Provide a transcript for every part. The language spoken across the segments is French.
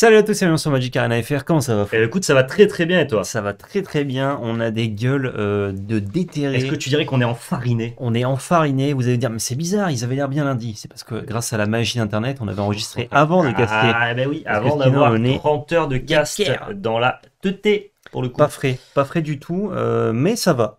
Salut à tous, c'est sur Magic Arena FR, comment ça va Écoute, ça va très très bien et toi Ça va très très bien, on a des gueules euh, de déterrés. Est-ce que tu dirais qu'on est enfariné On est enfariné, vous allez dire, mais c'est bizarre, ils avaient l'air bien lundi. C'est parce que grâce à la magie d'Internet, on avait enregistré ah, avant de caster. Ah eh ben oui, avant d'avoir 30 heures de cast dans la teuté pour le coup. Pas frais, pas frais du tout, euh, mais ça va.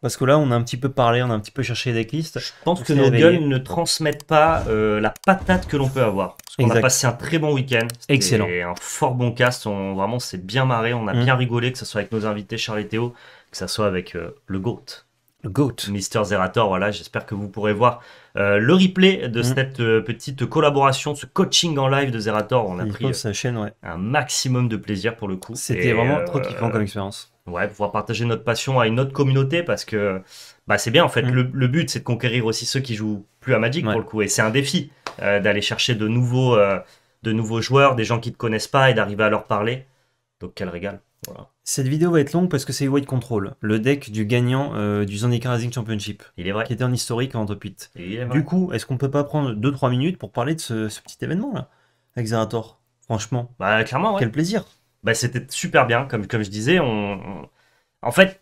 Parce que là, on a un petit peu parlé, on a un petit peu cherché des listes. Je pense que nos gueules ne transmettent pas euh, la patate que l'on peut avoir. On a passé un très bon week-end. Excellent. Et un fort bon cast. On, vraiment, c'est bien marré. On a mm. bien rigolé, que ce soit avec nos invités Charles et Théo, que ce soit avec euh, le GOAT. Le GOAT. Mister Zerator. Voilà, j'espère que vous pourrez voir euh, le replay de mm. cette petite collaboration, ce coaching en live de Zerator. On a pris sa chaîne, un maximum de plaisir pour le coup. C'était vraiment trop kiffant comme expérience ouais, pouvoir partager notre passion à une autre communauté parce que bah, c'est bien en fait. Mm. Le, but, c'est de conquérir aussi ceux qui jouent plus à Magic pour le coup. Et c'est un défi euh, d'aller chercher de nouveaux, euh, de nouveaux joueurs, des gens qui ne te connaissent pas et d'arriver à leur parler. Donc quel régal. Cette vidéo va être longue parce que c'est White Control, le deck du gagnant euh, du Zendikar Rising Championship. Il est vrai. Qui était en historique en top 8. Du coup, est-ce qu'on peut pas prendre 2-3 minutes pour parler de ce, petit événement là Exerator, franchement. Bah clairement, ouais. Quel plaisir bah, c'était super bien. Comme, comme je disais, on, en fait,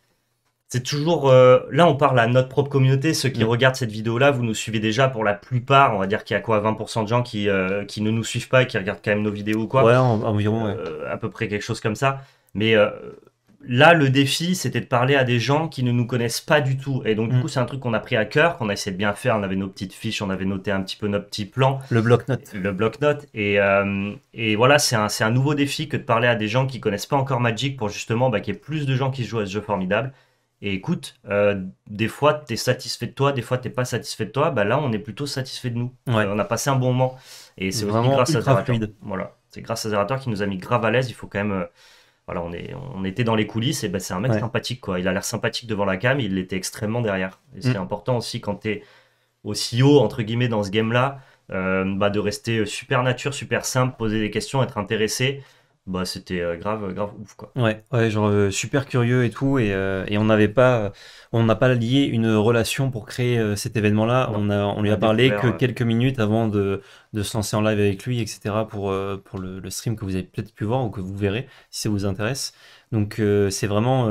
c'est toujours. Euh, là, on parle à notre propre communauté. Ceux qui mm. regardent cette vidéo-là, vous nous suivez déjà pour la plupart. On va dire qu'il y a quoi 20% de gens qui, euh, qui ne nous suivent pas et qui regardent quand même nos vidéos ou quoi Ouais, environ, ouais. Euh, à peu près quelque chose comme ça. Mais là, le défi, c'était de parler à des gens qui ne nous connaissent pas du tout. Et donc, du mm. coup, c'est un truc qu'on a pris à cœur, qu'on a essayé de bien faire. On avait nos petites fiches, on avait noté un petit peu nos petits plans. Le bloc-notes. Le bloc-notes. Et, euh, voilà, c'est un, nouveau défi que de parler à des gens qui connaissent pas encore Magic pour justement bah, qu'il y ait plus de gens qui jouent à ce jeu formidable. Et écoute, euh, des fois, tu es satisfait de toi, des fois, t'es pas satisfait de toi. Bah, là, on est plutôt satisfait de nous. Euh, on a passé un bon moment. Et c'est vraiment grâce à Zerator. Voilà. C'est grâce à Zerator qui nous a mis grave à l'aise. Il faut quand même on, est, on était dans les coulisses et ben, c'est un mec sympathique. Quoi. Il a l'air sympathique devant la cam, il l'était extrêmement derrière. c'est mm. important aussi quand tu es aussi haut, entre guillemets, dans ce game-là, euh, bah, de rester super nature, super simple, poser des questions, être intéressé. Bah, c'était euh, grave grave ouf quoi. Ouais, genre euh, super curieux et tout euh, et, on n'avait pas on n'a pas lié une relation pour créer cet événement là, on on lui a, parlé que quelques minutes avant de, de, se lancer en live avec lui etc pour pour le, stream que vous avez peut-être pu voir ou que vous verrez si ça vous intéresse. Donc c'est vraiment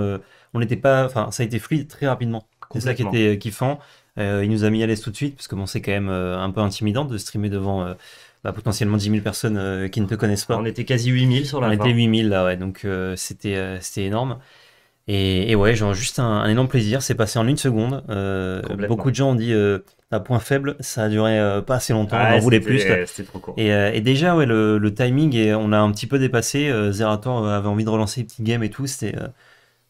on n'était pas enfin ça a été fluide très rapidement. C'est ça qui était kiffant. il nous a mis à l'aise tout de suite parce que bon c'est quand même un peu intimidant de streamer devant bah, potentiellement 10 000 personnes euh, qui ne te connaissent pas. On était quasi 8 000 sur la On était 8 000 là, ouais, donc euh, c'était, euh, c'était énorme. Et, et, ouais, genre juste un, énorme plaisir, c'est passé en une seconde. beaucoup de gens ont dit un point faible, ça a duré pas assez longtemps, on en voulait plus. Et, déjà, ouais, le, timing, et on a un petit peu dépassé. Zerator avait envie de relancer les petits games et tout, c'était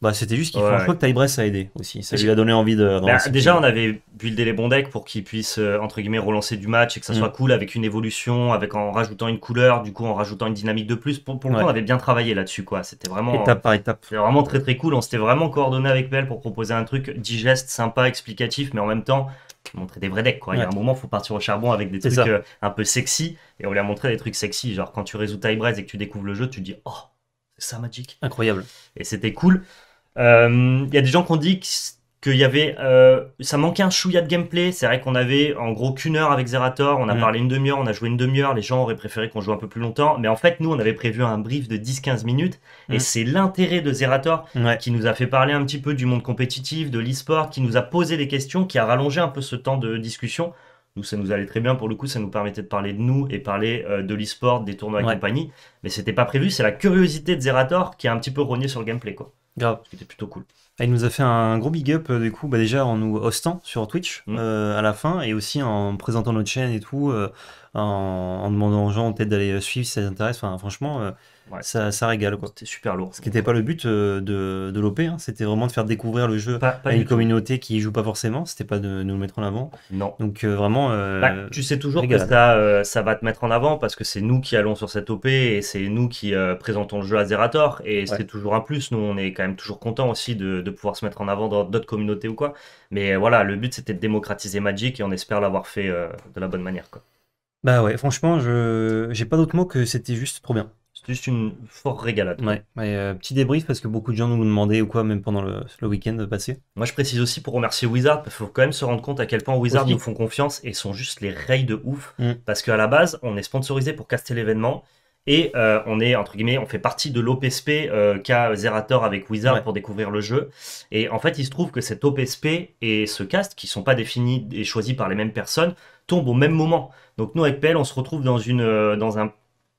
bah, c'était juste qu'il faut, franchement que Tybress a aidé aussi. Ça lui a donné envie de. Bah, déjà, on avait buildé les bons decks pour qu'ils puissent euh, entre guillemets relancer du match et que ça mm. soit cool avec une évolution, avec en rajoutant une couleur, du coup en rajoutant une dynamique de plus. Pour, pour le coup, on avait bien travaillé là-dessus quoi. C'était vraiment étape par étape. C'était vraiment très très cool. On s'était vraiment coordonné avec Belle pour proposer un truc digeste, sympa, explicatif, mais en même temps montrer des vrais decks quoi. Il y a un moment, faut partir au charbon avec des trucs euh, un peu sexy et on lui a montré des trucs sexy. Genre quand tu résous Tybress et que tu découvres le jeu, tu te dis oh c'est ça Magic. Incroyable. Et c'était cool. Il euh, y a des gens qui ont dit qu'il y avait, euh, ça manquait un chouïa de gameplay. C'est vrai qu'on avait en gros qu'une heure avec Zerator. On a parlé une demi-heure, on a joué une demi-heure. Les gens auraient préféré qu'on joue un peu plus longtemps. Mais en fait, nous, on avait prévu un brief de 10-15 minutes. Et c'est l'intérêt de Zerator qui nous a fait parler un petit peu du monde compétitif, de l'eSport, qui nous a posé des questions, qui a rallongé un peu ce temps de discussion. Nous, ça nous allait très bien pour le coup, ça nous permettait de parler de nous et parler euh, de l'eSport des tournois et compagnie. Mais c'était pas prévu, c'est la curiosité de Zerator qui a un petit peu rogné sur le gameplay. quoi. Grave, c'était plutôt cool. il nous a fait un gros big up, euh, du coup, bah, déjà en nous hostant sur Twitch mm. euh, à la fin, et aussi en présentant notre chaîne et tout, euh, en, demandant aux gens d'aller suivre si ça les intéresse. Enfin, franchement, ça, ça, régale. C'était super lourd. Ce qui n'était pas le but euh, de, l'OP, hein. c'était vraiment de faire découvrir le jeu à une communauté qui joue pas forcément, c'était pas de, nous le mettre en avant. Non. Donc euh, vraiment. Euh, tu sais toujours que ça, va te mettre en avant parce que c'est nous qui allons sur cette OP et c'est nous qui présentons le jeu à Zerator et c'était c'est toujours un plus. Nous, on est quand même toujours content aussi de, pouvoir se mettre en avant dans d'autres communautés ou quoi. Mais voilà, le but c'était de démocratiser Magic et on espère l'avoir fait de la bonne manière. Quoi. Bah ouais, franchement, je j'ai pas d'autre mot que c'était juste trop bien juste une forte régalade. Ouais, euh, petit débrief parce que beaucoup de gens nous demandaient ou quoi, même pendant le, le week-end passé. Moi, je précise aussi pour remercier Wizard, il faut quand même se rendre compte à quel point Wizard nous font confiance et sont juste les rails de ouf. Mm. Parce qu'à la base, on est sponsorisé pour caster l'événement. Et euh, on est, entre guillemets, on fait partie de l'OPSP euh, qu'a Zerator avec Wizard pour découvrir le jeu. Et en fait, il se trouve que cet OPSP et ce cast, qui sont pas définis et choisis par les mêmes personnes, tombent au même moment. Donc nous, avec PL, on se retrouve dans, une, euh, dans un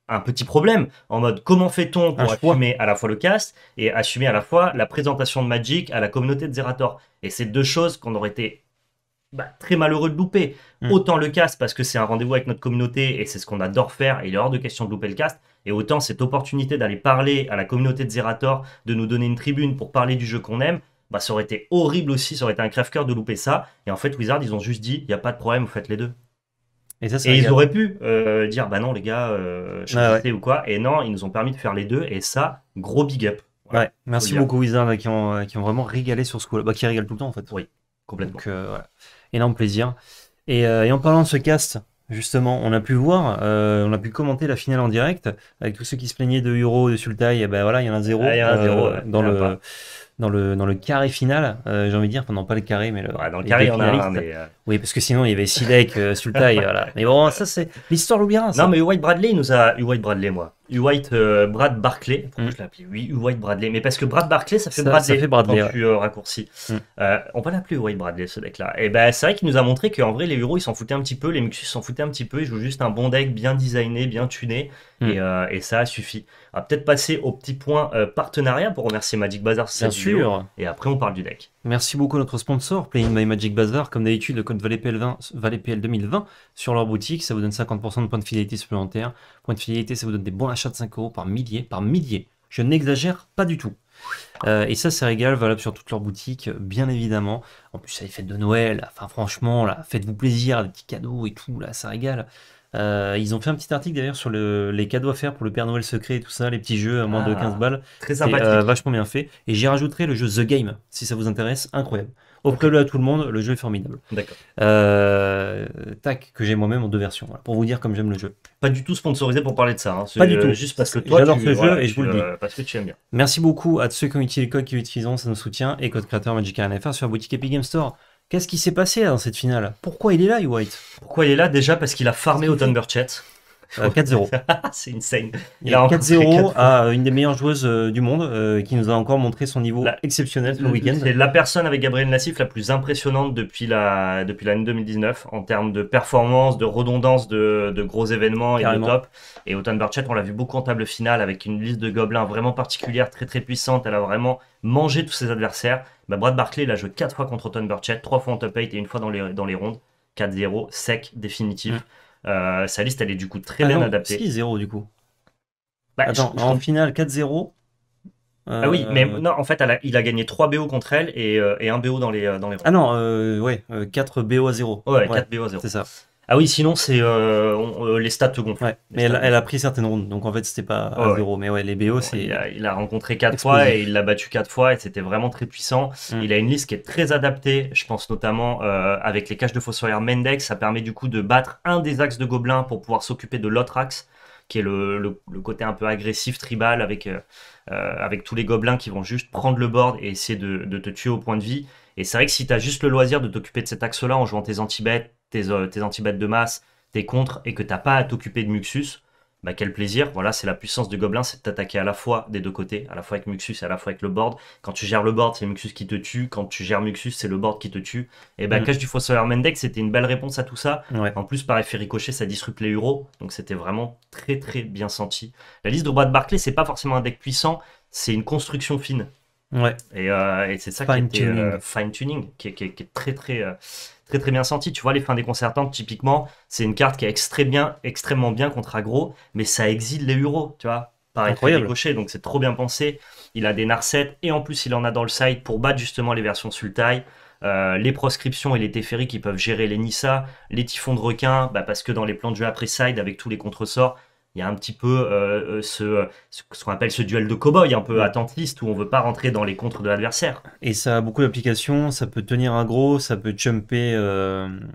un petit problème en mode comment fait-on pour assumer à la fois le cast et assumer à la fois la présentation de Magic à la communauté de Zerator. Et c'est deux choses qu'on aurait été bah, très malheureux de louper. Hmm. Autant le cast parce que c'est un rendez-vous avec notre communauté et c'est ce qu'on adore faire et il est hors de question de louper le cast. Et autant cette opportunité d'aller parler à la communauté de Zerator, de nous donner une tribune pour parler du jeu qu'on aime, bah, ça aurait été horrible aussi, ça aurait été un crève-cœur de louper ça. Et en fait, Wizard, ils ont juste dit, il n'y a pas de problème, vous faites les deux. Et, ils auraient pu euh, dire bah non les gars, euh, je ah ou quoi. Et non, ils nous ont permis de faire les deux. Et ça, gros big up. Merci beaucoup Wizard euh, qui ont, vraiment régalé sur ce coup-là, bah, qui régalent tout le temps en fait. Oui, complètement. Donc, énorme plaisir. Et, en parlant de ce cast, justement, on a pu voir, on a pu commenter la finale en direct avec tous ceux qui se plaignaient de Euro, de Sultai. Et bah, voilà, il y en a zéro, dans le dans le, dans le carré final, euh, j'ai envie de dire, pendant pas le carré, mais le, dans le carré, final. Euh, oui, parce que sinon il y avait Sidek, euh, Sultai, voilà. Mais bon, ça c'est l'histoire l'oubliera. Non, mais White Bradley nous a, White Bradley moi, White euh, Brad Barclay. Pourquoi mm. je l'appelle Oui, White Bradley. Mais parce que Brad Barclay, ça fait Bradley ça fait Bradley, quand tu euh, mm. euh, on peut l'appeler White Bradley, ce deck-là. Et ben, c'est vrai qu'il nous a montré qu'en vrai, les euros, ils s'en foutaient un petit peu, les Muxus s'en foutaient un petit peu. Ils jouent juste un bon deck bien designé, bien tuné. Mm. Et, ça a suffi. On va peut-être passer au petit point partenariat pour remercier Magic Bazar sur sûr. Et après, on parle du deck. Merci beaucoup notre sponsor, Playing My Magic Bazaar. Comme d'habitude, le code valetpl 20 2020 sur leur boutique. Ça vous donne 50% de points de fidélité supplémentaires. Point de fidélité, ça vous donne des bons achats de 5 euros par milliers, par milliers. Je n'exagère pas du tout. Euh, et ça, c'est régal, valable sur toutes leurs boutiques, bien évidemment. En plus, ça les fêtes de Noël, enfin franchement, là, faites-vous plaisir, des petits cadeaux et tout, là, ça régale. Euh, ils ont fait un petit article d'ailleurs sur les cadeaux à faire pour le Père Noël secret et tout ça, les petits jeux à moins de 15 ah, balles. Très euh, sympathique. vachement bien fait. Et j'y rajouterai le jeu The Game, si ça vous intéresse, incroyable. Au le à tout le monde, le jeu est formidable. D'accord. Euh, tac, que j'ai moi-même en deux versions, voilà, pour vous dire comme j'aime le jeu. Pas du tout sponsorisé pour parler de ça, hein. pas du tout. Euh, juste parce que toi, j'adore ce jeu et je vous le dis. Parce que tu aimes bien. Merci beaucoup à ceux qui ont utilisé le code qui utilisent, ça nous soutient, et code créateur Magic sur la boutique Epic Game Store. Qu'est-ce qui s'est passé dans hein, cette finale Pourquoi il est là, e White Pourquoi il est là Déjà parce qu'il a farmé au Chat. 4-0. Euh, ah, c'est une scène. Il, 4-0 à une des meilleures joueuses euh, du monde euh, qui nous a encore montré son niveau exceptionnel ce week-end. C'est la personne avec Gabriel Nassif la plus impressionnante depuis l'année la... depuis 2019 en termes de performance, de redondance de, gros événements et de top. Et Autan Barchet, on l'a vu beaucoup en table finale avec une liste de gobelins vraiment particulière, très très puissante. Elle a vraiment mangé tous ses adversaires. Bah, Brad Barclay, l'a a joué 4 fois contre Autan Barchet, 3 fois en top 8 et une fois dans les, dans les rondes. 4-0, sec, définitif. Mm. Euh, sa liste, elle est du coup très ah bien non, adaptée. 6 0 du coup. Bah, Attends, en finale 4-0. ah oui, mais euh, non, en fait, il a gagné 3 BO contre elle et, euh, et 1 BO dans les, dans les Ah non, ouais, 4 BO à 0. ouais 4 BO à 0. C'est ça. Ah oui, sinon, c'est euh, euh les stats gonflent. mais elle, a pris certaines rondes, donc en fait, c'était pas à zéro. Mais ouais, les BO, c'est. Il, a, rencontré quatre fois et il l'a battu quatre fois et c'était vraiment très puissant. Mm. Il a une liste qui est très adaptée, je pense notamment euh, avec les caches de fossoyeur Mendex. Ça permet du coup de battre un des axes de gobelins pour pouvoir s'occuper de l'autre axe, qui est le, le, côté un peu agressif, tribal, avec, euh, avec tous les gobelins qui vont juste prendre le board et essayer de, de te tuer au point de vie. Et c'est vrai que si tu as juste le loisir de t'occuper de cet axe-là en jouant tes anti-bêtes, tes, euh, de masse, tes contre et que t'as pas à t'occuper de Muxus, bah quel plaisir, voilà, c'est la puissance du gobelin, c'est de t'attaquer à la fois des deux côtés, à la fois avec Muxus et à la fois avec le board. Quand tu gères le board, c'est Muxus qui te tue, quand tu gères Muxus, c'est le board qui te tue. Et ben bah, mmh. Cache du Fosseur Mendex, c'était une belle réponse à tout ça. En plus, par effet ricochet, ça disrupte les euros, donc c'était vraiment très très bien senti. La liste de de Barclay, c'est pas forcément un deck puissant, c'est une construction fine. Ouais. Et, euh, c'est ça qui était, euh, fine tuning, qui, est très très. Euh, très très bien senti. Tu vois, les fins des concertantes, typiquement, c'est une carte qui est très bien, extrêmement bien contre aggro, mais ça exile les euros, tu vois, par Incroyable. être donc c'est trop bien pensé. Il a des narsettes et en plus il en a dans le side pour battre justement les versions Sultai. Euh, les proscriptions et les Teferi qui peuvent gérer les Nissa, les typhons de requin bah, parce que dans les plans de jeu après side, avec tous les contresorts, il y a un petit peu euh, euh, euh, ce, ce qu'on appelle ce duel de cow-boy un peu mm. attentiste où on veut pas rentrer dans les contres de l'adversaire. Et ça a beaucoup d'applications, ça peut tenir un gros, ça peut chumper,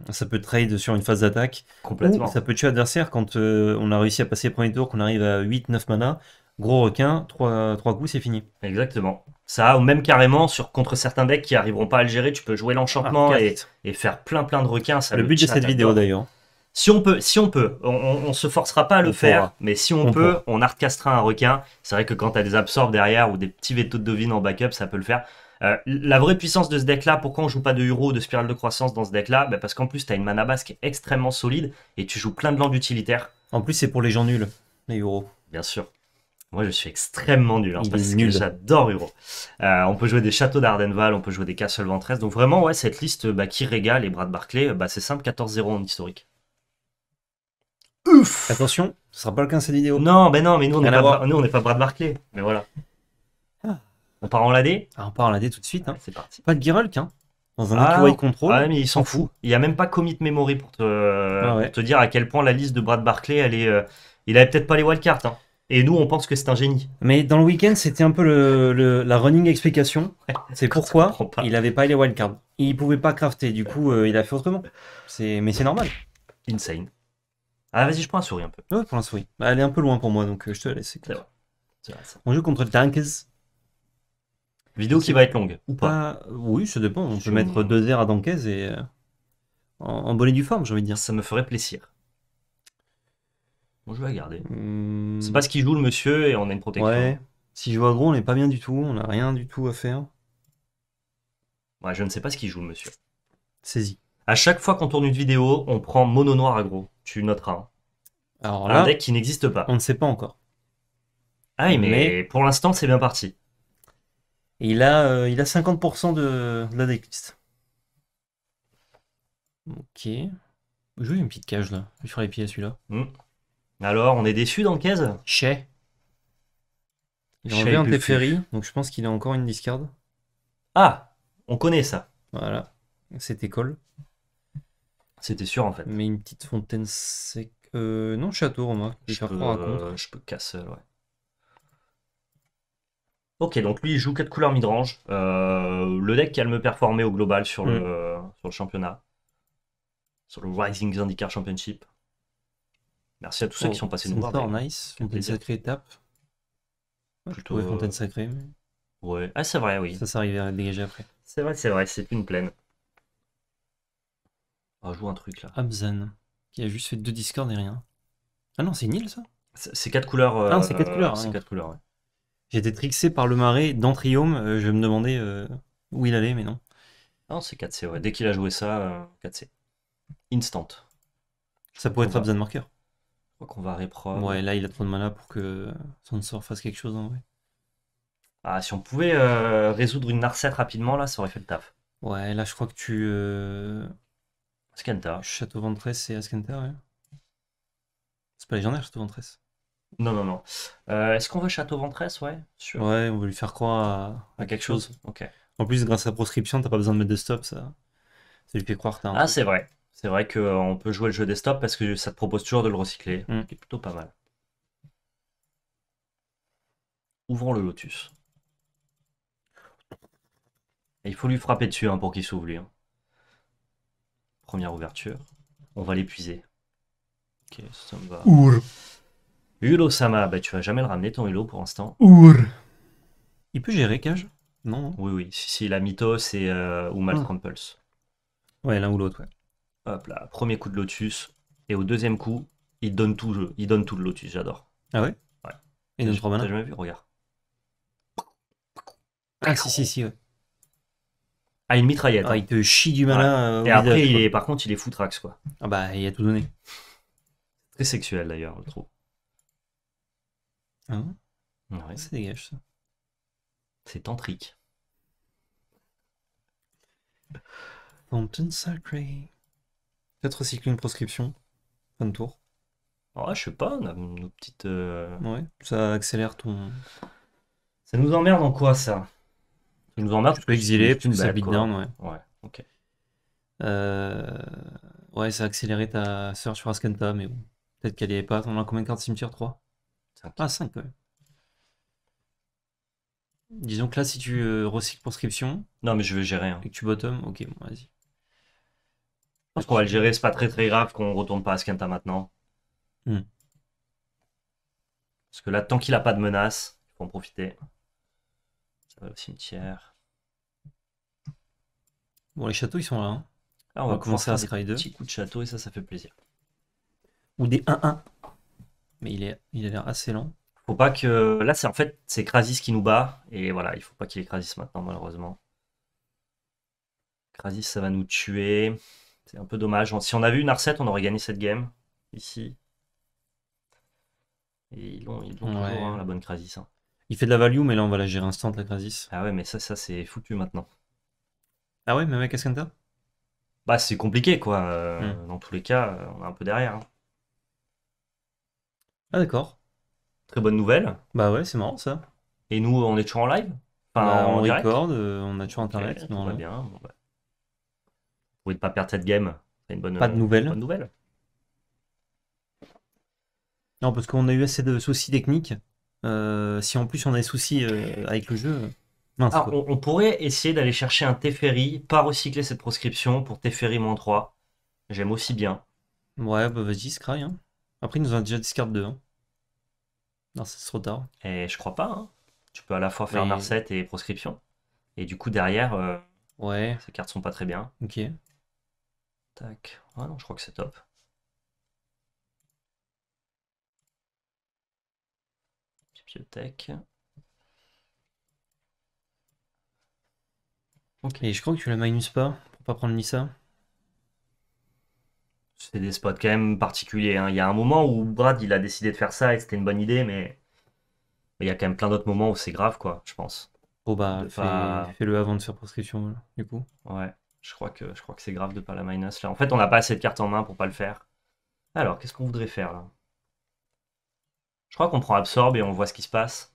ça peut trade sur une phase d'attaque. Complètement. ça peut tuer l'adversaire quand on a réussi à passer le premier tour, qu'on arrive à 8-9 mana, gros requin, 3, coups, c'est fini. Exactement. Ça, ou même carrément sur contre certains decks qui arriveront pas à le gérer, tu peux jouer ah, l'enchantement et, faire plein plein de requins. Ça le, le but de cette vidéo d'ailleurs. Si on peut, si on peut, on, se forcera pas à le faire, mais si on, peut, on on artcastera un requin. C'est vrai que quand tu as des absorbes derrière ou des petits vétos de devine en backup, ça peut le faire. Euh, la vraie puissance de ce deck-là, pourquoi on joue pas de Euro ou de Spirale de Croissance dans ce deck-là bah, Parce qu'en plus, tu as une mana basse qui est extrêmement solide et tu joues plein de landes utilitaires. En plus, c'est pour les gens nuls, les euros. Bien sûr. Moi, je suis extrêmement nul. Hein. parce que j'adore Euro. Euh, on peut jouer des Châteaux d'Ardenval, on peut jouer des Castle Ventress. Donc, vraiment, ouais, cette liste bah, qui régale les bras de Barclay, bah, c'est simple 14-0 en historique. Ouf Attention, ce sera pas le cette vidéo. Non, ben non, mais nous on n'est pas, nous, on pas Brad Mais voilà. On part en l'AD ah, On part en l'AD tout de suite. Hein. C'est parti. Pas de Girolk. hein dans un ah, control. Ah, mais il s'en fout. Il n'y a même pas commit memory pour te, ah, te, dire à quel point la liste de Brad Barclay, elle est, euh, il avait peut-être pas les wildcards. Hein. Et nous, on pense que c'est un génie. Mais dans le week-end, c'était un peu le, la running explication. C'est pourquoi il n'avait pas les wildcards. Il pouvait pas crafter. Du coup, euh, il a fait autrement. Mais c'est normal. Insane. Ah, vas-y, je prends un souris un peu. Ouais, prends un souris. Bah, elle est un peu loin pour moi, donc euh, je te laisse. C'est clair. On joue contre Dankez. Vidéo qui va être longue, ou pas Oui, ça dépend. On peut mettre deux airs à Dankez et. Euh, en, bonnet du forme, j'ai envie de dire. Ça me ferait plaisir. Bon, je vais la garder. Hmm. C'est pas ce qu'il joue le monsieur et on a une protection. Ouais. Si je vois gros, on n'est pas bien du tout. On n'a rien du tout à faire. Ouais, je ne sais pas ce qu'il joue le monsieur. Saisi. À chaque fois qu'on tourne une vidéo, on prend mono noir gros. Tu noteras. Hein. Alors un deck qui n'existe pas. On ne sait pas encore. Ah mais, pour l'instant, c'est bien parti. Il a, euh, il a 50% de, la decklist. Ok. eu une petite cage là. Je ferai les pieds à celui-là. Hmm. Alors, on est déçu dans le case Chez. Il a enlevé un donc je pense qu'il a encore une discard. Ah On connaît ça. Voilà. C'était call. C'était sûr en fait. Mais une petite fontaine sec. Euh, non, château, Romain. Je, peux, euh, je peux casser, ouais. Ok, donc lui il joue 4 couleurs midrange. Euh, le deck qui a le mieux performé au global mm. sur, le, championnat. Sur le Rising Zendikar Championship. Merci à tous ceux qui sont passés nous voir. nice, Fontaine Sacrée étape. Plutôt... Fontaine Sacrée. Ouais, ah c'est vrai, oui. Ça, s'est à dégager après. C'est vrai, c'est vrai, c'est une plaine. On va ah, jouer un truc là. Abzan, qui a juste fait deux discords et rien. Ah non, c'est une ça C'est quatre couleurs. Ah ah, c'est quatre couleurs. C'est quatre couleurs, ouais. J'étais trixé par le marais d'Antriome, euh, je me demandais euh, où il allait, mais non. Non, c'est 4C, ouais. Dès qu'il a joué ça, 4C. Instant. Ça pourrait être Abzan Marker. Je crois qu'on va répro... Ouais, là, il a trop de mana pour que son sort fasse quelque chose en vrai. Ah, si on pouvait résoudre une narcette rapidement, là, ça aurait fait le taf. Ouais, là, je crois que tu. Ascanta. Château Ventress et Ascanta, ouais. C'est pas légendaire, Château Ventress. Non, non, non. Euh, est-ce qu'on veut Château Ventress, ouais Ouais, on veut lui faire croire à, quelque chose. Ok. En plus, grâce à la proscription, t'as pas besoin de mettre de stop, ça. Ça lui fait croire Ah, c'est vrai. C'est vrai qu'on euh, peut jouer le jeu des stops parce que ça te propose toujours de le recycler. Mm. C'est plutôt pas mal. Ouvrons le Lotus. il faut lui frapper dessus hein, pour qu'il s'ouvre, lui. Hein première ouverture. On va l'épuiser. Ok, ça me va. Sama, bah tu vas jamais le ramener ton Hulo pour l'instant. où Il peut gérer Cage non, Oui, oui. Si, si, la Mythos et euh, ou Mal ah. pulse Ouais, l'un ou l'autre, ouais. Hop là, premier coup de Lotus. Et au deuxième coup, il donne tout, jeu. Il donne tout le Lotus, j'adore. Ah ouais Ouais. Et T'as jamais vu Regarde. Ah si, si, si, ah, une hein. mitraillette. il te chie du malin. Euh, Et après, par contre, il est foutrax, quoi. Ah bah, il a tout donné. Très sexuel, d'ailleurs, le trou. Hein ouais. dégage, ça. C'est tantrique. Fountain Sacré. Peut-être recycler une proscription. Fin de tour. Ah, je sais pas, on a nos petites. Euh, ouais, ça accélère ton. Ça nous emmerde en quoi, ça tu nous en tu peux exiler, tu nous habites down, ouais. Ouais, ok. Euh, ouais, ça a accéléré ta search sur Askenta, mais bon. Peut-être qu'elle n'y est pas. On a combien de cartes cimetière 3 5. Ah, 5 quand même. Disons que là, si tu euh, recycles conscription. Non, mais je veux gérer. Hein. Et que tu bottom, ok, bon, vas-y. Je pense qu'on va le gérer, c'est pas très très grave qu'on retourne pas à Askenta maintenant. Hmm. Parce que là, tant qu'il a pas de menace, il faut en profiter. Euh, au cimetière. Bon, les châteaux, ils sont là. Hein. on, va, commencer à 2. Petit coup de château, et ça, ça fait plaisir. Ou des 1-1. Mais il, est, il a l'air assez lent. Faut pas que. Là, c'est en fait, c'est Krasis qui nous bat. Et voilà, il faut pas qu'il écrasisse maintenant, malheureusement. Krasis, ça va nous tuer. C'est un peu dommage. Si on avait une Arset, on aurait gagné cette game. Ici. Et ils l'ont toujours, hein, la bonne Krasis. Hein. Il fait de la value, mais là on va la gérer instant, la crisis. Ah ouais, mais ça, ça c'est foutu maintenant. Ah ouais, même avec Ascanta Bah c'est compliqué quoi. Euh, hmm. Dans tous les cas, euh, on est un peu derrière. Hein. Ah d'accord. Très bonne nouvelle. Bah ouais, c'est marrant ça. Et nous, on est toujours en live Enfin, bah, on direct record, euh, on a toujours internet. On va bien. Bah. Vous pouvez pas perdre cette game. bonne, Pas de nouvelles. Non, parce qu'on a eu assez de soucis techniques. Euh, si en plus on a des soucis euh, avec le jeu. Euh, on, pourrait essayer d'aller chercher un Teferi, pas recycler cette proscription pour Teferi-3. J'aime aussi bien. Ouais, bah vas-y, Scry. Hein. Après, il nous a déjà discard 2. Hein. Non, c'est trop tard. Et eh, je crois pas. Hein. Tu peux à la fois faire Narset et proscription. Et du coup, derrière, ces cartes sont pas très bien. Ok. Tac. non, je crois que c'est top. Ok, je crois que tu la minus pas pour pas prendre ça C'est des spots quand même particuliers. Hein. Il y a un moment où Brad il a décidé de faire ça et c'était une bonne idée, mais... il y a quand même plein d'autres moments où c'est grave, quoi, je pense. Oh bah, fais-le avant de faire prescription, du coup. Ouais, je crois que, je crois que c'est grave de pas la minus En fait, on n'a pas assez de cartes en main pour pas le faire. Alors, qu'est-ce qu'on voudrait faire là je crois qu'on prend Absorb et on voit ce qui se passe.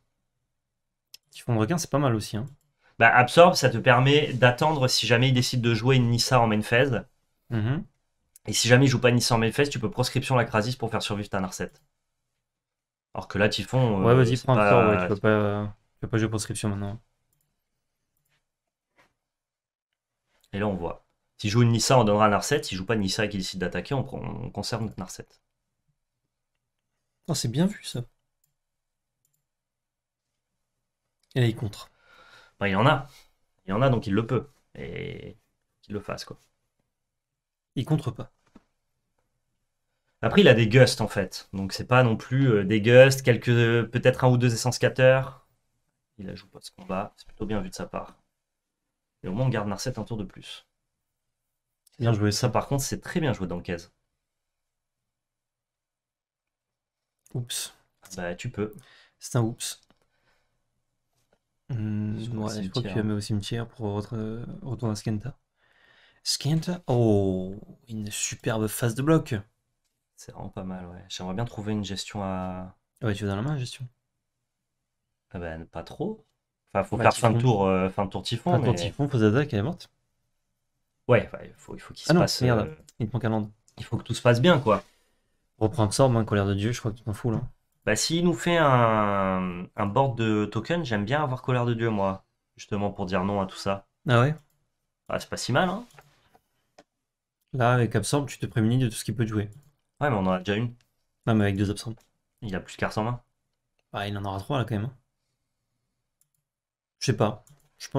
Tu de requin, c'est pas mal aussi. Hein. Bah, Absorb, ça te permet d'attendre si jamais il décide de jouer une Nissa en main phase. Mm-hmm. Et si jamais il joue pas Nissa en main tu peux proscription la Krasis pour faire survivre ta Narset. Alors que là, Typhon. Euh, ouais, vas-y, prends Absorb, tu peux pas, peux pas jouer proscription maintenant. Et là, on voit. S'il joue une Nissa, on donnera un Narset. S'il joue pas Nissa et qu'il décide d'attaquer, on, on conserve notre Narset c'est bien vu ça. Et là, il contre. Bah, il y en a. Il y en a, donc il le peut. Et qu'il le fasse, quoi. Il contre pas. Après, il a des gusts, en fait. Donc, c'est pas non plus euh, des gusts, quelques, peut-être un ou deux essences heures. Il a joué pas ce combat. C'est plutôt bien vu de sa part. Et au moins, on garde Narset un tour de plus. C'est bien joué. Ça, par contre, c'est très bien joué dans le Oups. Bah, tu peux. C'est un oups. Hmm, je crois que tu vas mettre au cimetière pour retourner à Skenta. Skenta Oh Une superbe phase de bloc C'est vraiment pas mal, ouais. J'aimerais bien trouver une gestion à. Ouais, tu veux dans la main, la gestion Ah ben, pas trop. Enfin, faut bah, faire fin de, tour, euh, fin tour Typhon. Fin de tour Typhon, Posada qui est morte. Ouais, il faut, il faut qu'il ah se non, Merde, euh, il te manque un land. Il faut que tout se passe bien, quoi. Reprendre Absorbe hein, colère de Dieu, je crois que tu t'en fous là. Bah, s'il nous fait un, board de token, j'aime bien avoir colère de Dieu, moi. Justement pour dire non à tout ça. Ah ouais Bah c'est pas si mal, hein. Là, avec Absorb, tu te prémunis de tout ce qui peut jouer. Ouais, mais on en a déjà une. Non, mais avec deux Absorb. Il a plus de cartes Bah, il en aura trois là quand même. Hein. Je sais pas.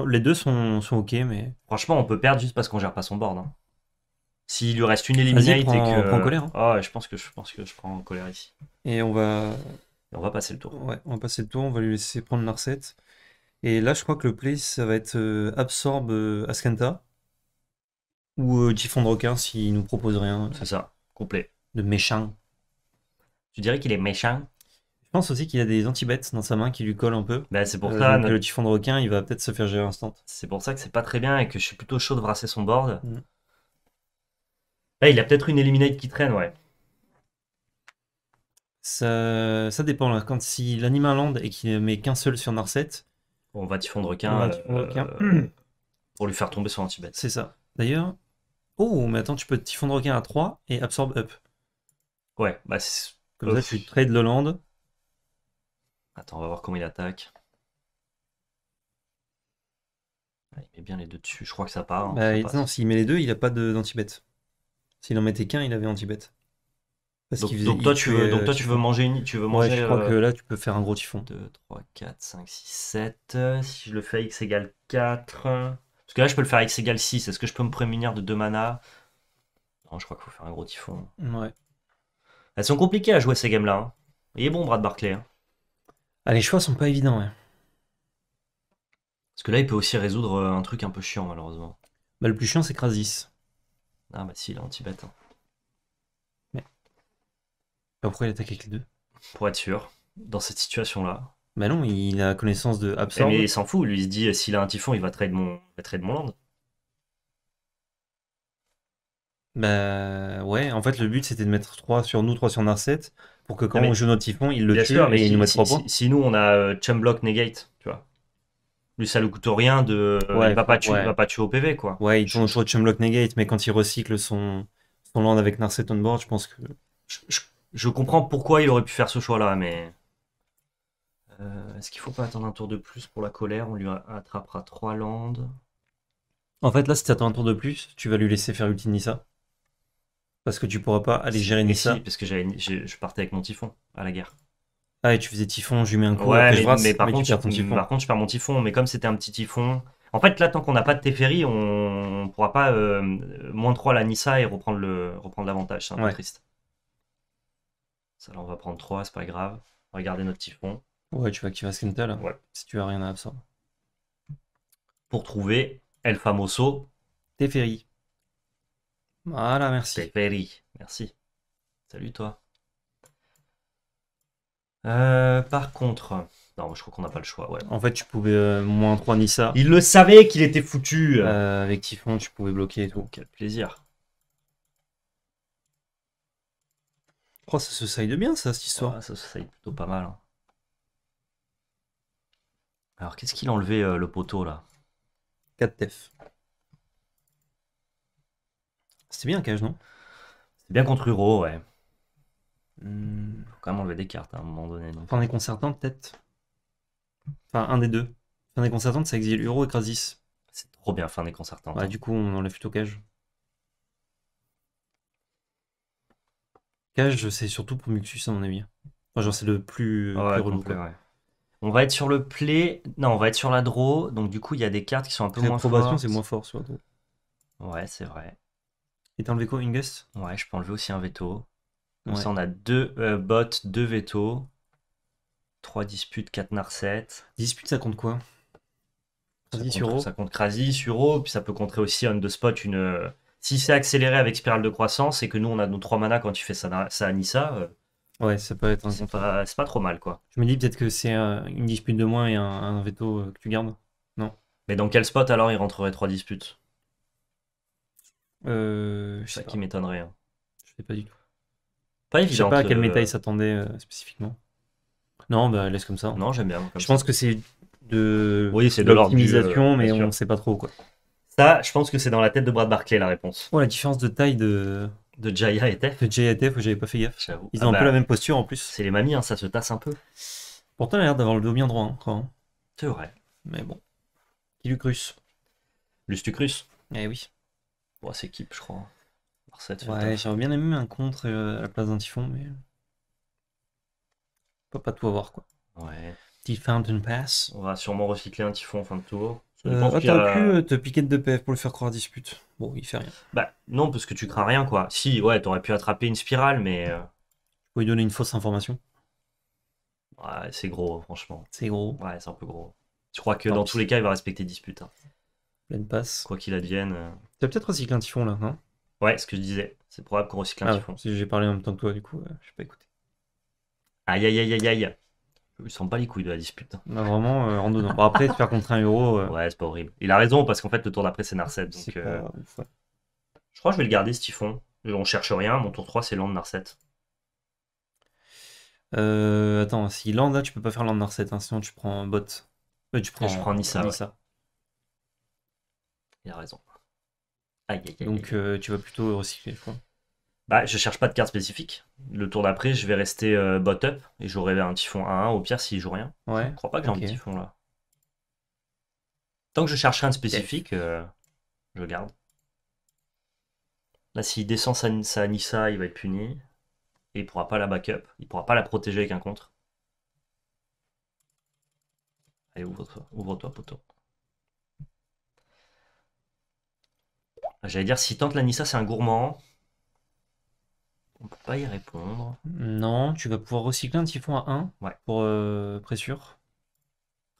Les deux sont, sont ok, mais. Franchement, on peut perdre juste parce qu'on gère pas son board. Hein. S'il lui reste une Eliminate et que. colère. Hein. Ah, je pense que je pense que je prends en colère ici. Et on va. on va passer le tour. Ouais, on va passer le tour, on va lui laisser prendre la recette. Et là, je crois que le play, ça va être euh, absorbe euh, ou euh, de requin s'il nous propose rien. C'est ça, complet. De méchant. Tu dirais qu'il est méchant Je pense aussi qu'il a des antibêtes dans sa main qui lui collent un peu. Bah, c'est pour euh, ça. que Le Typhon de requin, il va peut-être se faire gérer instant. C'est pour ça que c'est pas très bien et que je suis plutôt chaud de brasser son board. Mm il a peut-être une Eliminate qui traîne, ouais. Ça, ça dépend. Là. Quand si l'animal land et qu'il ne met qu'un seul sur Narset, on va typhon qu'un euh, requin pour lui faire tomber son anti C'est ça. D'ailleurs, oh, mais attends, tu peux de requin à 3 et absorbe up. Ouais, bah comme ça tu trades le land. Attends, on va voir comment il attaque. Ah, il met bien les deux dessus, je crois que ça part. Hein. Bah, non, s'il met les deux, il n'a pas d'anti-bet. S'il en mettait qu'un, il avait anti-bet. Donc, euh, toi, tu veux, manger une. Tu veux manger, ouais, je crois euh, que là, tu peux faire un gros typhon. 2, 3, 4, 5, 6, 7. Si je le fais x égale 4. Parce que là, je peux le faire x égale 6. Est-ce que je peux me prémunir de 2 mana Non, je crois qu'il faut faire un gros typhon. Ouais. Elles sont compliquées à jouer ces games-là. Il hein. est bon, Brad Barclay. Hein. Ah, les choix sont pas évidents, ouais. Parce que là, il peut aussi résoudre euh, un truc un peu chiant, malheureusement. Bah, le plus chiant, c'est Krasis. Ah bah si, il est anti-bête. Hein. Mais. Pourquoi il attaque avec les deux Pour être sûr, dans cette situation-là. Bah non, il a connaissance de eh, Absorb. Mais il s'en fout, lui il se dit s'il a un typhon, il va trade mon, il mon land. Bah ouais, en fait le but c'était de mettre 3 sur nous, 3 sur Narset, pour que quand ah, on joue notre typhon, il le tue sûr, mais il nous met 3 points. Si, nous on a chum euh, Chumblock Negate, tu vois. Lui, ça lui coûte rien de. Euh, il va pas tuer, va pas tuer au PV, quoi. Ouais, il le choix de Chumlock Negate, mais quand il recycle son, land avec Narset on board, je pense que. Je, comprends pourquoi il aurait pu faire ce choix-là, mais. Euh, est-ce qu'il faut pas attendre un tour de plus pour la colère On lui attrapera trois landes. En fait, là, si tu attends un tour de plus, tu vas lui laisser faire ulti Nissa. Parce que tu pourras pas aller gérer Nissa. parce que je partais avec mon typhon à la guerre. Ah, et tu faisais typhon, je lui mets un coup, ouais, mais, par, contre, par je perds mon typhon, mais comme c'était un petit typhon. En fait, là, tant qu'on n'a pas de Teferi, on ne pourra pas euh, moins 3 la Nissa et reprendre l'avantage. Reprendre c'est un peu triste. Ça, là, on va prendre 3, c'est pas grave. On va garder notre typhon. Ouais, tu vas activer Skentel. Ouais. Si tu as rien à absorber. Pour trouver El Famoso. Teferi. Voilà, merci. Teferi, merci. Salut, toi. Euh, par contre. Non, je crois qu'on n'a pas le choix. Ouais. En fait, tu pouvais euh, moins 3 ni ça. Il le savait qu'il était foutu. Euh, effectivement avec tu pouvais bloquer et tout. Quel plaisir. que oh, ça se side de bien, ça, cette histoire. Ah, ça se side plutôt pas mal. Hein. Alors, qu'est-ce qu'il a enlevé le poteau là 4 tef. C'était bien, Cage, non C'était bien contre Uro, ouais. Mmh, faut quand même enlever des cartes hein, à un moment donné. Fin des concertantes, peut-être Enfin, un des deux. Fin des concertantes, ça exile Euro et C'est trop bien, fin des concertantes. Hein. du coup, on enlève plutôt Cage. Cage, c'est surtout pour Muxus, à mon avis. Enfin, genre, c'est le plus, On va être sur le play. Non, on va être sur la draw. Donc, du coup, il y a des cartes qui sont un peu moins fortes. c'est moins fort surtout Ouais, c'est vrai. Et t'as enlevé quoi, Ingus Ouais, je peux enlever aussi un veto. Donc ça, on a deux bots, euh, bottes, deux veto, trois disputes, quatre narsets. Dispute, ça compte quoi ça, compte, ça compte Suro, puis ça peut contrer aussi un de spot une. Euh, si c'est accéléré avec spirale de croissance et que nous on a nos trois manas quand tu fais ça, ça à Nissa, euh, Ouais, ça peut être C'est pas, trop mal, quoi. Je me dis peut-être que c'est une dispute de moins et un, veto que tu gardes. Non. Mais dans quel spot alors il rentrerait trois disputes sais Ça qui m'étonnerait. Hein. Je sais pas du tout. Je sais pas à quelle euh, métal il s'attendait euh, spécifiquement. Non, bah, laisse comme ça. Non, j'aime bien. je pense que c'est de, c'est de l'optimisation, euh, mais on sait pas trop quoi. Ça, je pense que c'est dans la tête de Brad Barclay la réponse. Oh, la différence de taille de. De Jaya et Tef. De Jaya et Tef, j'avais pas fait gaffe. Ils ah ont un bah, peu la même posture en plus. C'est les mamies, hein, ça se tasse un peu. Pourtant, elle a l'air d'avoir le dos bien droit, hein, hein. C'est vrai. Mais bon. Qui Lustucrus. Lustucrus Eh oui. Bon, c'est Kip, je crois. Ouais, j'aurais bien aimé un contre euh, à la place d'un typhon, mais. On euh, peut pas tout avoir, quoi. Ouais. Fountain Pass. On va sûrement recycler un typhon en fin de tour. Euh, pu euh, te piquer de PF pour le faire croire dispute. Bon, il fait rien. Bah, non, parce que tu crains rien, quoi. Si, ouais, t'aurais pu attraper une spirale, mais. Tu peux lui donner une fausse information. Ouais, c'est gros, franchement. C'est gros. Ouais, c'est un peu gros. Je crois que dans tous les cas, il va respecter dispute. Hein. Pleine passe. Quoi qu'il advienne. T'as peut-être recyclé un typhon, là, non Ouais, ce que je disais. C'est probable qu'on recycle un ah, typhon. Si j'ai parlé en même temps que toi, du coup, euh, je n'ai pas écouté. Aïe, aïe, aïe, aïe, aïe. Ils sens pas les couilles de la dispute. Hein. vraiment, euh, en après, se faire contre un euro. Euh, ouais, c'est pas horrible. Il a raison, parce qu'en fait, le tour d'après, c'est Narset. Donc, Je crois que je vais le garder, ce typhon. On cherche rien. Mon tour 3, c'est Land Narset. attends, si Land, tu peux pas faire Land Narset, hein, sinon tu prends un bot. tu prends, je prends Nissa. Il a raison. Ah, Donc euh, tu vas plutôt recycler, le fond. Bah, je cherche pas de carte spécifique. Le tour d'après, je vais rester euh, bot-up et j'aurai un typhon 1-1 au pire s'il joue rien. Ouais. Je crois pas que j'ai un typhon là. Tant que je cherche rien de spécifique, euh, je garde. Là, s'il descend sa, Nissa, il va être puni. Et il pourra pas la backup. Il pourra pas la protéger avec un contre. Allez, ouvre-toi, ouvre-toi, poteau. J'allais dire, si tente la Nissa, c'est un gourmand. On peut pas y répondre. Non, tu vas pouvoir recycler un typhon à 1 ouais. pour euh, pressure.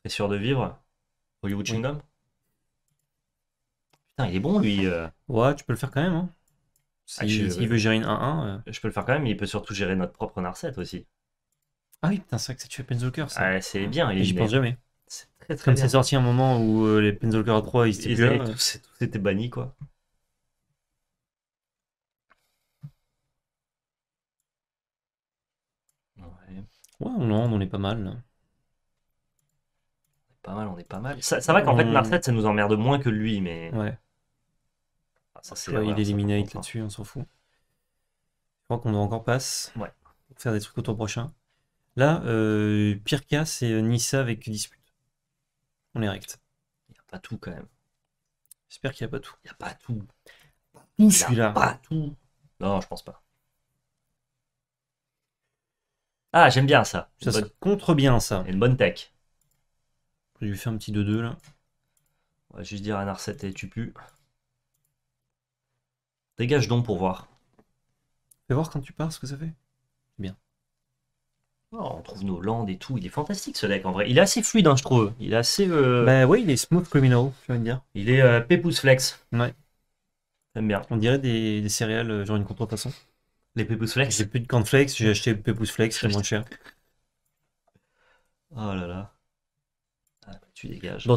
Pressure de vivre Hollywood Kingdom. Putain, il est bon lui. Euh. Ouais, tu peux le faire quand même. Hein. Ah, s'il veut gérer une 1-1. Euh. Je peux le faire quand même, mais il peut surtout gérer notre propre Narset aussi. Ah oui, putain, c'est vrai que ça tue Penzoker. ça. c'est bien, il J'y pense jamais. C'est très très Comme c'est sorti un moment où euh, les Penzoker 3 ils étaient bannis quoi. Ouais, on est pas mal. Pas mal, on est pas mal. Ça, va qu'en fait, euh, Narset, ça nous emmerde moins que lui, mais. Ouais. Ah, ça, c'est, il là-dessus, on s'en fout. Je crois qu'on doit encore passer. Ouais. faire des trucs au tour prochain. Là, euh, pire cas, c'est euh, Nissa avec dispute. On est rect. Il a pas tout quand même. J'espère qu'il n'y a pas tout. Il n'y a pas tout. Tout celui-là. Pas tout. Non, je pense pas. Ah, j'aime bien ça. Ça contre bien, ça. Et une bonne tech. Je vais lui faire un petit 2-2, là. On va juste dire à arcet et tu pues. Dégage donc pour voir. Fais voir quand tu pars ce que ça fait. Bien. Oh, on trouve nos landes et tout. Il est fantastique ce deck en vrai. Il est assez fluide, hein, je trouve. Il est assez. Euh... Bah oui, il est smooth criminal, je bien dire. Il est euh, flex. Ouais. J'aime bien. On dirait des, des céréales, euh, genre une contrefaçon. J'ai plus de flex j'ai acheté le Flex, c'est moins cher. Oh là là. Ah, tu dégages. mon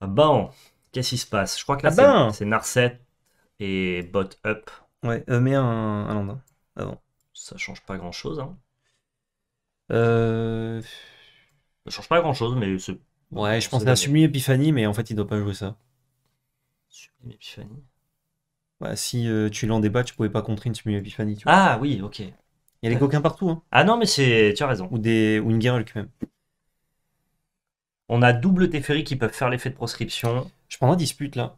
Ah bon, qu'est-ce qui se passe Je crois que là, ah ben c'est- Narset et Bot Up. Ouais, euh, mais un, un landin ah avant. Ça change pas grand-chose. Hein. Euh, ça change pas grand-chose, mais ce. ouais, je pense à a Sumi Epiphany, mais en fait, il doit pas jouer ça. Sublime Epiphany. Bah, si euh, tu l'en débat, tu pouvais pas contrer une simule Epiphany. Ah oui, ok. Il y a des coquins partout. Hein. Ah non, mais c'est... tu as raison. Ou, des... Ou une même. On a double Teferi qui peuvent faire l'effet de proscription. Je prends un dispute là.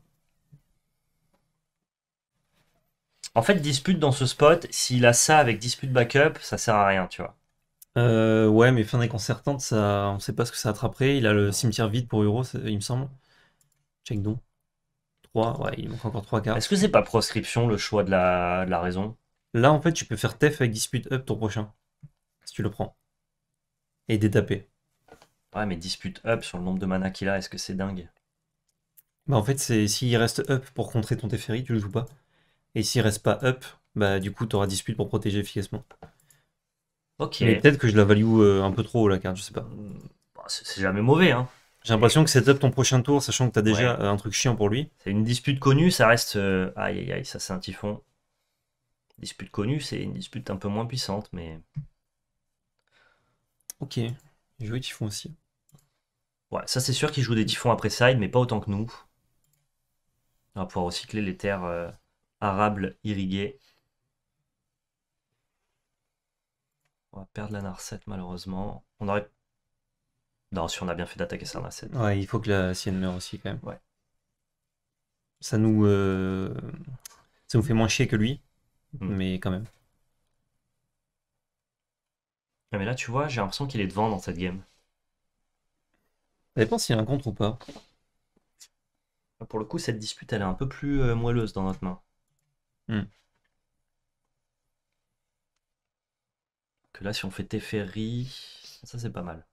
En fait, dispute dans ce spot, s'il a ça avec dispute backup, ça sert à rien, tu vois. Euh, ouais, mais fin des ça, on sait pas ce que ça attraperait. Il a le cimetière vide pour Euro, il me semble. Check donc ouais, il manque encore 3 cartes. Est-ce que c'est pas proscription le choix de la, raison Là, en fait, tu peux faire Tef avec Dispute Up ton prochain, si tu le prends. Et détapé. Ouais, mais Dispute Up sur le nombre de mana qu'il a, est-ce que c'est dingue Bah, en fait, c'est s'il reste Up pour contrer ton Teferi, tu le joues pas. Et s'il reste pas Up, bah, du coup, t'auras Dispute pour protéger efficacement. Ok. Mais peut-être que je la value euh, un peu trop, la carte, je sais pas. Bah, c'est jamais mauvais, hein. J'ai l'impression que c'est top ton prochain tour, sachant que tu as déjà euh, un truc chiant pour lui. C'est une dispute connue, ça reste. Euh, aïe aïe aïe, ça c'est un typhon. Dispute connue, c'est une dispute un peu moins puissante, mais. Ok, il joue typhon aussi. Ouais, ça c'est sûr qu'il joue des typhons après side, mais pas autant que nous. On va pouvoir recycler les terres euh, arables irriguées. On va perdre la narcette malheureusement. On aurait non, si on a bien fait d'attaquer ça, on a 7. Ouais, il faut que la sienne meure aussi quand même. Ouais. Ça nous, euh, ça nous fait moins chier que lui, mm. mais quand même. mais là, tu vois, j'ai l'impression qu'il est devant dans cette game. Ça dépend s'il a un contre ou pas. Pour le coup, cette dispute, elle est un peu plus euh, moelleuse dans notre main. Mm. Que là, si on fait Teferi, ça c'est pas mal.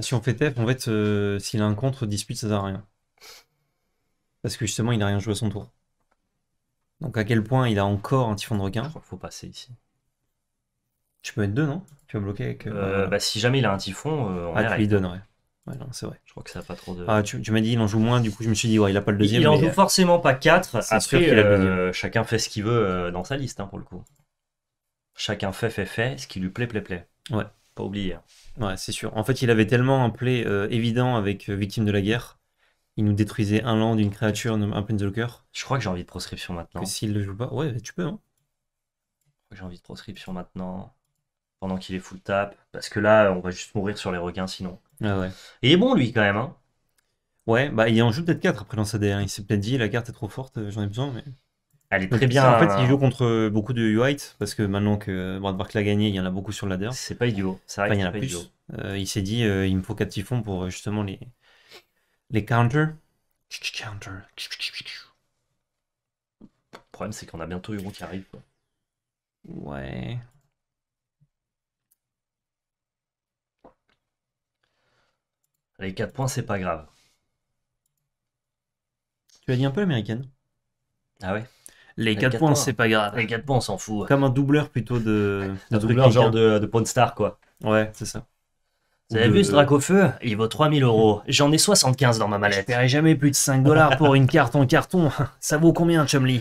Si on fait TF, en fait, euh, s'il a un contre, dispute, ça sert à rien. Parce que justement, il n'a rien joué à son tour. Donc à quel point il a encore un typhon de requin Faut passer ici. Tu peux mettre deux, non Tu vas bloquer avec. Euh, euh, bah, si jamais il a un typhon, euh, on ah, tu lui donnes, ouais. c'est vrai. Je crois que ça n'a pas trop de. Ah, tu, m'as dit il en joue moins, du coup je me suis dit, ouais, il n'a pas le deuxième. Il, en joue forcément pas quatre, Après, chacun fait ce qu'il veut dans sa liste, hein, pour le coup. Chacun fait, fait, fait, ce qui lui plaît, plaît, plaît. Ouais. Pas oublier. Hein. Ouais, c'est sûr. En fait, il avait tellement un play euh, évident avec euh, Victime de la guerre. Il nous détruisait un land, une créature, un Joker. Je crois que j'ai envie de proscription maintenant. S'il le joue pas, ouais, tu peux. Hein. j'ai envie de proscription maintenant. Pendant qu'il est full tap. Parce que là, on va juste mourir sur les requins sinon. Ah ouais. Et il est bon lui quand même. Hein. Ouais, bah il en joue peut-être 4 après dans sa DR. Il s'est peut-être dit la carte est trop forte, euh, j'en ai besoin. mais très bien. En fait, il euh, joue contre beaucoup de White parce que maintenant que euh, Brad l'a gagné, il y en a beaucoup sur le ladder. C'est pas idiot. il s'est dit, euh, il me faut 4 typhons pour justement les, les counters. Counter. Le problème, c'est qu'on a bientôt route qui arrive. Ouais. Les 4 points, c'est pas grave. Tu as dit un peu l'américaine Ah ouais les 4 points, c'est pas grave. Les 4 points, on s'en fout. Comme un doubleur plutôt de. un doubleur genre de, de Star, quoi. Ouais, c'est ça. Vous avez vu ce drac feu Il vaut 3000 euros. J'en ai 75 dans ma mallette. Je paierai jamais plus de 5 dollars pour une carte en carton. Ça vaut combien, Chumley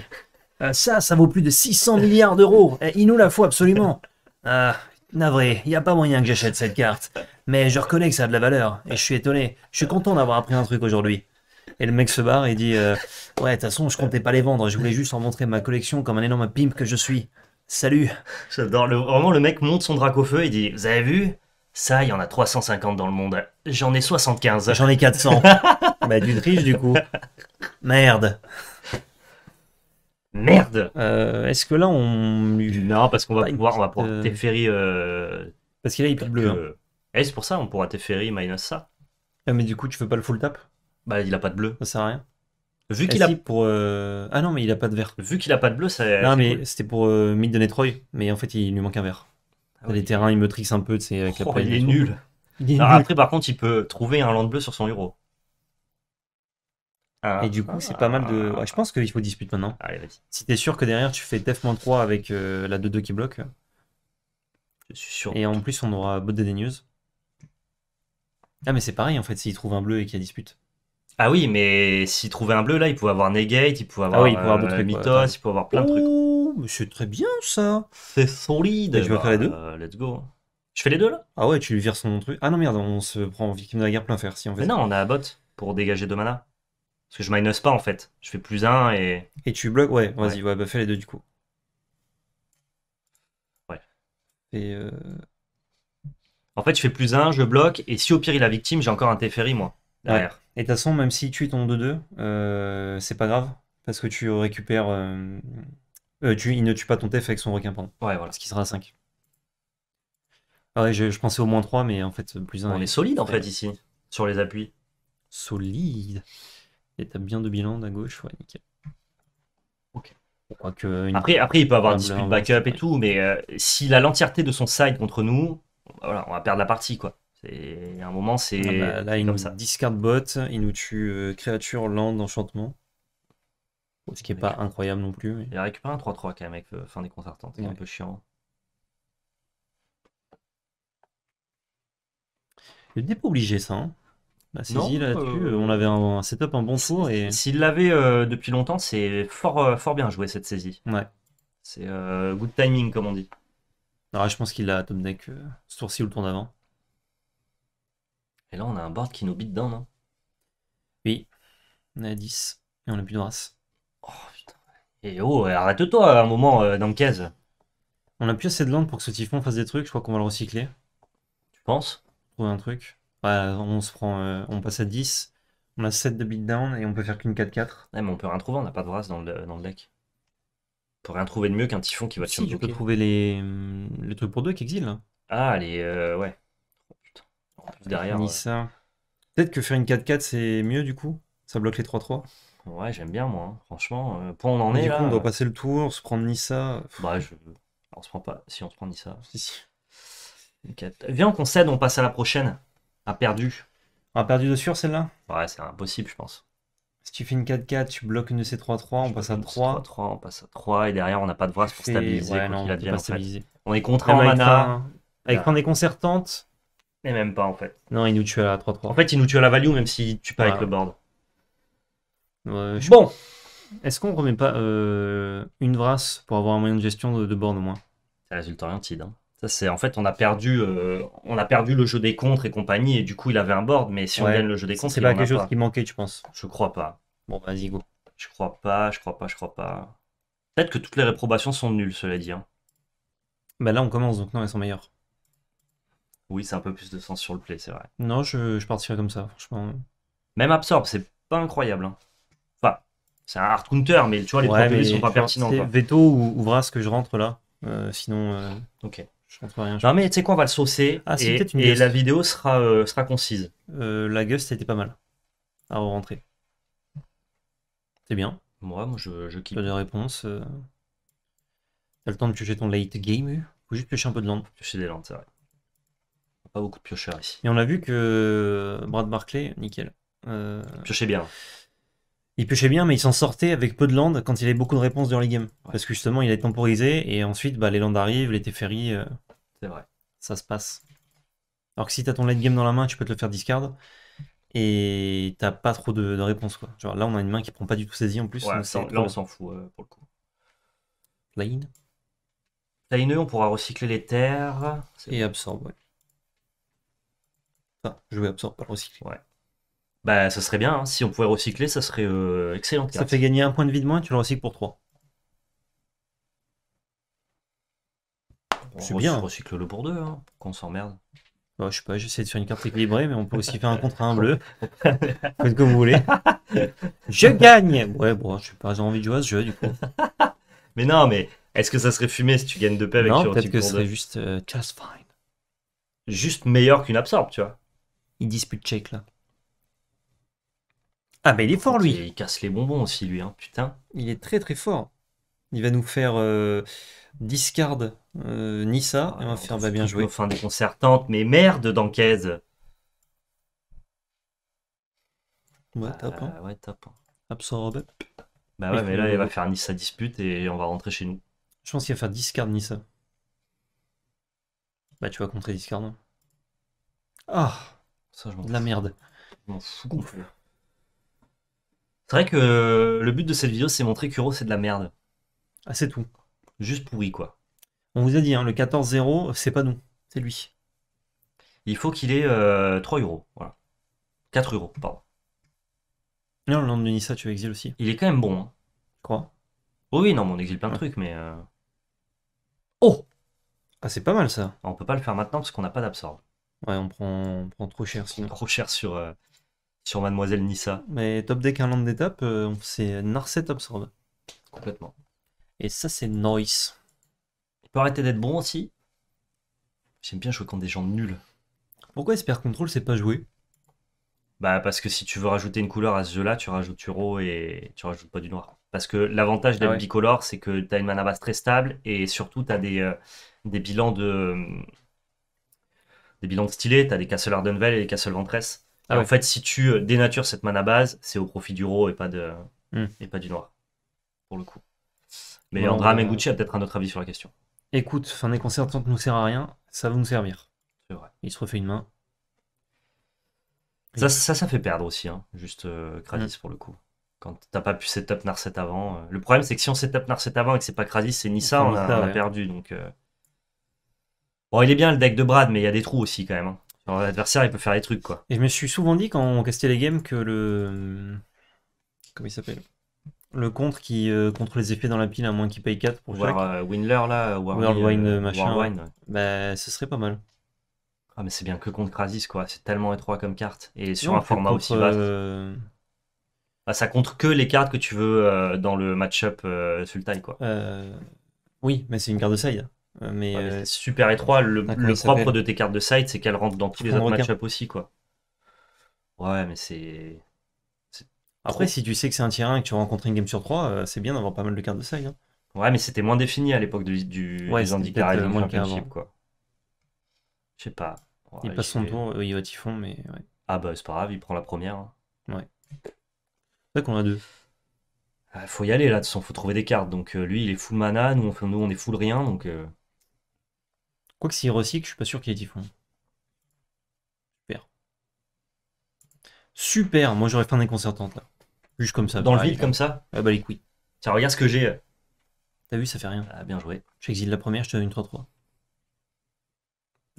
euh, Ça, ça vaut plus de 600 milliards d'euros. Eh, il nous la faut absolument. Ah navré, il n'y a pas moyen que j'achète cette carte. Mais je reconnais que ça a de la valeur. Et je suis étonné. Je suis content d'avoir appris un truc aujourd'hui. Et le mec se barre et dit euh, Ouais, de toute façon, je comptais pas les vendre, je voulais juste en montrer ma collection comme un énorme pimp que je suis. Salut J'adore, le... vraiment, le mec monte son drac au feu et dit Vous avez vu Ça, il y en a 350 dans le monde. J'en ai 75. J'en ai 400. bah, d'une triche, du coup. Merde Merde euh, Est-ce que là, on. Non, parce qu'on va pouvoir, on va pouvoir euh, Teferi. Parce qu'il a hyper bleu. Hein. Et eh, c'est pour ça, on pourra Teferi minus ça. Ah, mais du coup, tu veux pas le full tap bah, il a pas de bleu. Ça sert à rien. Vu eh qu'il a. pour, euh, Ah non, mais il a pas de vert. Vu qu'il a pas de bleu, ça. Non, mais c'était pour euh, de mais en fait, il lui manque un vert. Ah Les terrains, il me trixe un peu, c'est oh, Il est nul. Après, par contre, il peut trouver un land bleu sur son héros. Ah. et du coup, c'est pas mal de. Ah. je pense qu'il faut dispute maintenant. Si t'es sûr que derrière, tu fais def-3 avec euh, la 2-2 qui bloque. Je suis sûr. Et en plus, on aura bot de news. Ah, mais c'est pareil en fait, s'il trouve un bleu et qu'il y a dispute. Ah oui, mais s'il trouvait un bleu, là, il pouvait avoir Negate, il pouvait avoir, ah euh, Mythos, il pouvait avoir plein de trucs. Oh, mais c'est très bien ça C'est solide Je vais faire les deux bah, Let's go. Je fais les deux là Ah ouais, tu lui vires son truc. Ah non, merde, on se prend victime de la guerre plein faire si on fait Mais non, on a un bot pour dégager deux mana. Parce que je minus pas en fait. Je fais plus un et. Et tu bloques Ouais, vas-y, ouais. Bah, fais les deux du coup. Ouais. Et. Euh, en fait, je fais plus un, je bloque, et si au pire il a victime, j'ai encore un Teferi moi, derrière. Et de toute façon, même si tu es ton 2-2, euh, c'est pas grave, parce que tu récupères. Euh, euh, tu, il ne tue pas ton TF avec son requin, pendant, Ouais, voilà. Ce qui sera 5. Ah ouais je, pensais au moins 3, mais en fait, plus 1. On est solide, en fait, ici, sur les appuis. Solide. Et t'as bien de bilan à gauche, ouais, nickel. Ok. après, après, il peut avoir dispute backup et tout, mais s'il a l'entièreté de son side contre nous, voilà, on va perdre la partie, quoi. Et à un moment, c'est. Ah bah, là, il nous ça. discard bot, il nous tue euh, créature, land, enchantement. Ce qui n'est pas incroyable non plus. Il a récupéré un 3-3 quand même avec euh, fin des concertantes. C'est un peu chiant. Il n'est pas obligé ça. La saisie là-dessus, on avait un, setup, un bon tour. Et... S'il l'avait euh, depuis longtemps, c'est fort, fort bien joué cette saisie. Ouais. C'est good timing comme on dit. Ah, je pense qu'il a top deck ce tour-ci ou le tour d'avant. Et là, on a un board qui nous beat down non Oui. On est à 10. Et on n'a plus de race. Oh putain. Et oh, arrête-toi un moment euh, dans le case. On a plus assez de land pour que ce typhon fasse des trucs. Je crois qu'on va le recycler. Tu penses Trouver un truc. Bah, on se prend. Euh, on passe à 10. On a 7 de down et on peut faire qu'une 4-4. Ouais, mais on peut rien trouver, on n'a pas de race dans le, dans le deck. On peut rien trouver de mieux qu'un typhon qui va te si, Tu peux trouver les, hum, les trucs pour deux qui exilent. Ah, les. Euh, ouais derrière. Euh, Peut-être que faire une 4-4 c'est mieux du coup Ça bloque les 3-3 Ouais, j'aime bien moi, hein. franchement. Euh, on en est. Du coup, on doit euh, passer le tour, se prendre Nissa. Bah, je... on se prend pas. Si on se prend Nissa. Si, si. Viens, on concède, on passe à la prochaine. a perdu. A perdu de sûr celle-là Ouais, c'est impossible, je pense. Si tu fais une 4-4, tu bloques une de ces 3-3, on passe à 3. 3. On passe à 3, et derrière, on n'a pas de bras pour stabiliser. on, est contre eh ben, en mana. Avec des concertantes mais même pas en fait. Non, il nous tue à la 3-3. En fait, il nous tue à la value même s'il tue pas avec le board. Bon, Est-ce qu'on remet pas euh, une vrasse pour avoir un moyen de gestion de, board au moins C'est résultat orienté hein. Ça, en fait, on a perdu, euh, on a perdu le jeu des contres et compagnie, et du coup, il avait un board. Mais si on gagne le jeu des contres, C'est pas quelque chose qui manquait, tu penses Je crois pas. Bon, vas-y, go. Je crois pas. Je crois pas. Je crois pas. Peut-être que toutes les réprobations sont nulles, cela dit. hein. Bah là, on commence, donc non, elles sont meilleures oui, c'est un peu plus de sens sur le play, c'est vrai. Non, je, partirais comme ça, franchement. Même Absorb, c'est pas incroyable. Hein. Enfin, c'est un hard counter, mais tu vois, les problèmes sont pas pertinents. Veto ou, ou Vras que je rentre là, euh, sinon. Euh, ok. Je rentre rien. non, mais tu sais quoi, on va le saucer. Ah, et, et la vidéo sera, euh, sera concise. la Gust, c'était pas mal à rentrer. C'est bien. Moi, moi je, je kiffe. T'as de réponse. T'as le temps de piocher ton late game. Faut juste piocher un peu de land. Piocher des landes, c'est vrai pas beaucoup de piocheurs ici. Et on a vu que Brad Barclay, nickel. Euh... Piochait bien. Il piochait bien, mais il s'en sortait avec peu de land quand il avait beaucoup de réponses dans les game. Parce que justement, il est temporisé et ensuite, bah, les landes arrivent, les Teferi. Euh, c'est vrai. Ça se passe. Alors que si t'as ton late game dans la main, tu peux te le faire discard et t'as pas trop de, réponses quoi. Genre là on a une main qui prend pas du tout saisie en plus. là on s'en fout euh, pour le coup. Line. Line, on pourra recycler les terres. Et absorbe, je vais absorber pas recycler. Ouais. Bah, ça serait bien. Hein. Si on pouvait recycler, ça serait euh, excellent. Ça fait gagner un point de vie de moins, tu le recycles pour 3. c'est bien. Recycle-le pour deux, hein, qu'on s'emmerde. Bah, je sais pas, j'essaie de faire une carte équilibrée, mais on peut aussi faire un contre un bleu. Faites comme vous voulez. Je gagne Ouais, bon, je suis pas, envie de jouer à ce jeu, du coup. Mais non, mais est-ce que ça serait fumé si tu gagnes deux paix avec tu non, peut-être que ce serait juste euh, just fine. Juste meilleur qu'une absorbe, tu vois. Il dispute check là. Ah mais il est fort lui. Il casse les bonbons aussi lui, hein. putain. Il est très très fort. Il va nous faire euh, discard euh, Nissa. Ah, on va faire va bah, bien jouer. Fin déconcertante, mais merde Dancaise Ouais, tape. Hein. Euh, ouais, hein. Absorbe. Bah ouais, mais, là, il va faire Nissa dispute et on va rentrer chez nous. Je pense qu'il va faire discard Nissa. Bah, tu vas contrer discard. Ah! de la merde. C'est vrai que le but de cette vidéo, c'est montrer qu'Euro c'est de la merde. Ah, c'est tout. Juste pourri, quoi. On vous a dit, hein, le 14-0, c'est pas nous, c'est lui. Il faut qu'il ait 3 euh, euros. Voilà. 4 euros, pardon. Non, le nom de Nissa, tu exiles aussi. Il est quand même bon. Hein. Je crois. Oh oui, non, mais on exile plein de trucs, mais. Euh. Oh, oh Ah, c'est pas mal ça. On peut pas le faire maintenant parce qu'on n'a pas d'absorbe. Ouais, on prend, trop cher sinon. Trop cher sur, euh, sur Mademoiselle Nissa. Mais top deck, un land d'étape, c'est euh, Narset absorbe. Complètement. Et ça, c'est Noise. Il peut arrêter d'être bon aussi. J'aime bien jouer contre des gens nuls. Pourquoi Esper Control, c'est pas joué Bah, parce que si tu veux rajouter une couleur à ce jeu-là, tu rajoutes turo et tu rajoutes pas du noir. Parce que l'avantage ah d'être bicolore, c'est que t'as une mana base très stable et surtout t'as des, euh, des bilans de des bilans stylés. T'as des Castle Ardenvel et des Castle Ventress. Ah en fait, si tu euh, dénatures cette à base, c'est au profit du RO et pas, de, hmm. et pas du noir. Pour le coup. Mais bon, euh, a peut-être un autre avis sur la question. Écoute, fin des concerts, concertantes ne sert à rien, ça va nous servir. C'est vrai. Il se refait une main. Ça, ça, fait perdre aussi, hein, juste Cradis euh, hmm. pour le coup. Quand t'as pas pu setup Narset avant. Le problème, c'est que si on setup Narset avant et que c'est pas Krasis, c'est ni on, a, on a perdu. Donc, Bon, il est bien le deck de Brad, mais il y a des trous aussi quand même. Hein. L'adversaire, il peut faire des trucs, quoi. Et je me suis souvent dit quand on castait les games que le. Comment il s'appelle Le contre qui euh, contre les effets dans la pile à moins qu'il paye 4 pour War, euh, là, War euh, machin. Bah, ce serait pas mal. Ah, mais c'est bien que contre Krasis, quoi. C'est tellement étroit comme carte. Et sur un format aussi vaste. Bah, ça contre que les cartes que tu veux dans le match-up Sultai, quoi. Oui, mais c'est une carte de side. Euh, mais, euh, super étroit. Le, propre de tes cartes de side, c'est qu'elles rentrent dans tous les autres match aussi, quoi. Ouais, mais c'est. Après, si tu sais que c'est un tier 1 et que tu rencontres une game sur 3, euh, c'est bien d'avoir pas mal de cartes de side. Hein. Ouais, mais c'était moins défini à l'époque de, du, ouais, des moins championship, quoi. Je sais pas. il passe son tour, euh, il va typhon, mais Ah bah c'est pas grave, il prend la première. Hein. Ouais. C'est vrai qu'on a deux. Ah, faut y aller là, de toute façon, faut trouver des cartes. Donc lui, il est full mana, nous on, fait, nous, on est full rien, donc... Quoique s'il recycle, je suis pas sûr qu'il y ait Typhon. Super. Super, moi j'aurais fait un déconcertante là. Juste comme ça. Dans le bah, vide comme ça Ah bah les couilles. Tiens, regarde ce que j'ai. T'as vu, ça fait rien. Ah, bien joué. J'exile la première, je te donne une 3-3.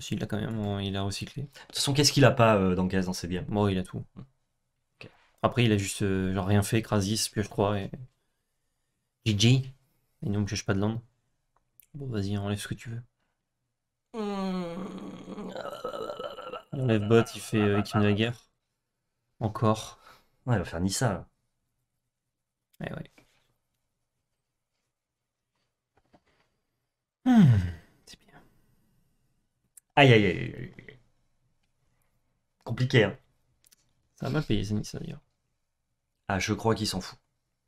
S'il a quand même il a recyclé. De toute façon, qu'est-ce qu'il a pas euh, dans Gaz dans ses biens Moi il a tout. Après, il a juste euh, genre rien fait, crasis, pioche 3 et. GG. Et ne me pioche pas de land. Bon, vas-y, enlève ce que tu veux. Hmm. Le bot, il fait équipe de la guerre. Encore. Ouais, il va faire Nissa là. Eh ouais, ouais. Hmm. c'est bien. Aïe, aïe, aïe, Compliqué, hein. Ça va mal payer, c'est Nissa d'ailleurs. Ah, je crois qu'il s'en fout.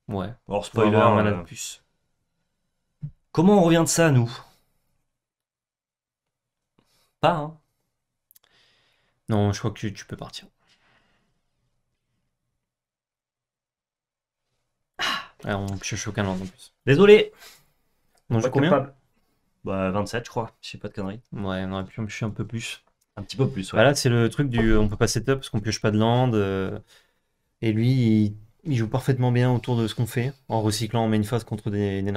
Ouais. Or, spoiler, malade a euh. puce. Comment on revient de ça, nous pas. Hein. Non, je crois que tu, peux partir. Ah, ne on pioche aucun land en plus. Désolé On joue combien Bah 27 je crois, je sais pas de conneries. Ouais, on aurait pu piocher un peu plus. Un petit peu plus, ouais. Voilà, c'est le truc du on peut pas setup parce qu'on pioche pas de land. Euh, et lui, il, joue parfaitement bien autour de ce qu'on fait en recyclant en main phase contre des, des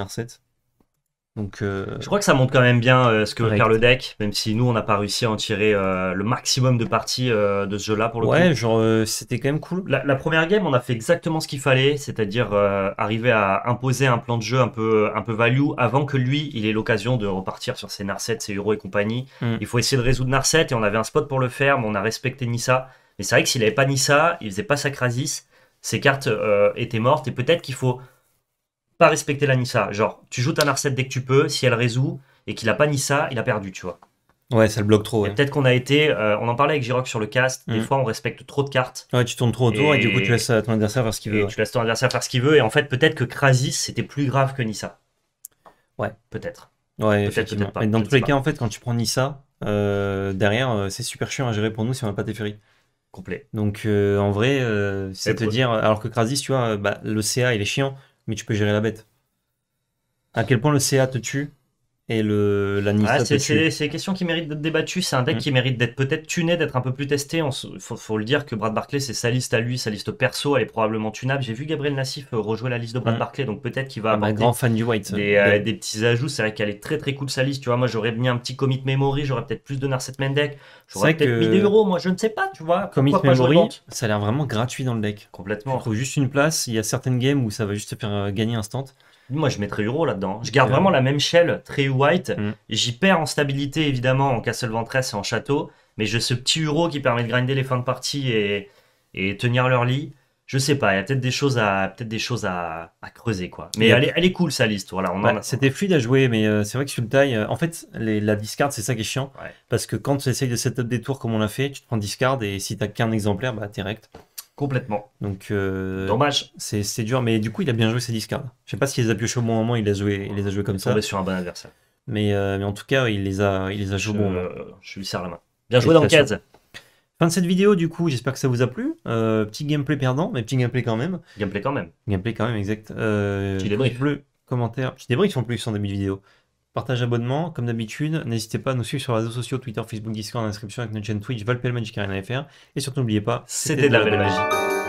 euh, Je crois que ça montre quand même bien euh, ce que veut faire le deck, même si nous on n'a pas réussi à en tirer euh, le maximum de parties de ce jeu-là pour le coup. Ouais, genre c'était quand même cool. La, première game, on a fait exactement ce qu'il fallait, c'est-à-dire arriver à imposer un plan de jeu un peu, un peu value avant que lui il ait l'occasion de repartir sur ses Narset, ses Euro et compagnie. Hmm. Il faut essayer de résoudre Narset et on avait un spot pour le faire, mais on a respecté Nissa. Mais c'est vrai que s'il n'avait pas Nissa, il faisait pas sa ses cartes étaient mortes et peut-être qu'il faut respecter la Nissa. Genre, tu joues ta Narset dès que tu peux, si elle résout et qu'il a pas Nissa, il a perdu, tu vois. Ouais, ça le bloque trop. Peut-être qu'on a été, euh, on en parlait avec Giroc sur le cast, des mm. fois on respecte trop de cartes. Ouais, tu tournes trop autour et, du coup tu laisses euh, ton adversaire faire ce qu'il veut. Tu laisses ton adversaire faire ce qu'il veut et en fait peut-être que Krasis c'était plus grave que Nissa. Ouais. Peut-être. Ouais, peut-être, pas. dans tous les cas, en fait, quand tu prends Nissa, euh, derrière, c'est super chiant à gérer pour nous si on n'a pas tes Complet. Donc en vrai, c'est te dire, alors que Krasis, tu vois, bah, le CA il est chiant, mais tu peux gérer la bête. À quel point le CA te tue et le ah, c'est une questions qui méritent d'être débattue. C'est un deck mm. qui mérite d'être peut-être tuné, d'être un peu plus testé. Il faut, le dire que Brad Barclay, c'est sa liste à lui, sa liste perso, elle est probablement tunable. J'ai vu Gabriel Nassif euh, rejouer la liste de Brad mm. Barclay, donc peut-être qu'il va un ah, bah, avoir grand fan du White. Des, euh, des petits ajouts. C'est vrai qu'elle est très très cool sa liste. Tu vois, moi j'aurais mis un petit commit memory, j'aurais peut-être plus de Narset deck J'aurais peut-être mis des euros. Moi je ne sais pas, tu vois. Commit memory, ça a l'air vraiment gratuit dans le deck. Complètement. Il faut juste une place. Il y a certaines games où ça va juste faire euh, gagner instant. Moi, je mettrai Euro là-dedans. Je garde vraiment la même shell, très white. Mm. J'y perds en stabilité, évidemment, en Castle Ventress et en Château. Mais j'ai ce petit Euro qui permet de grinder les fins de partie et, et tenir leur lit. Je sais pas, il y a peut-être des choses à, peut-être des choses à, creuser quoi. Mais elle est, cool sa liste, C'était fluide à jouer, mais euh, c'est vrai que sur le taille, euh, en fait, la discard c'est ça qui est chiant, parce que quand tu essayes de setup des tours comme on l'a fait, tu te prends discard et si t'as qu'un exemplaire, bah t'es rect. Complètement. Donc, euh, Dommage. C'est, dur, mais du coup, il a bien joué ses discards. Je sais pas s'il les a piochés au bon moment, il, a joué, les a joués comme il tombé sur un bon adversaire. Euh, mais, en tout cas, il les a, il les a joués au bon moment. Je lui sers la main. Bien joué, dans cadre. Fin de cette vidéo, du coup, j'espère que ça vous a plu. Euh, petit gameplay perdant, mais petit gameplay quand même. Gameplay quand même. Gameplay quand même, exact. Euh, petit débrief. des commentaire. Petit débrief en plus en début de vidéo partage, abonnement, comme d'habitude. N'hésitez pas à nous suivre sur les réseaux sociaux, Twitter, Facebook, Discord, en inscription avec notre chaîne Twitch, faire. Et surtout, n'oubliez pas, c'était de la magie.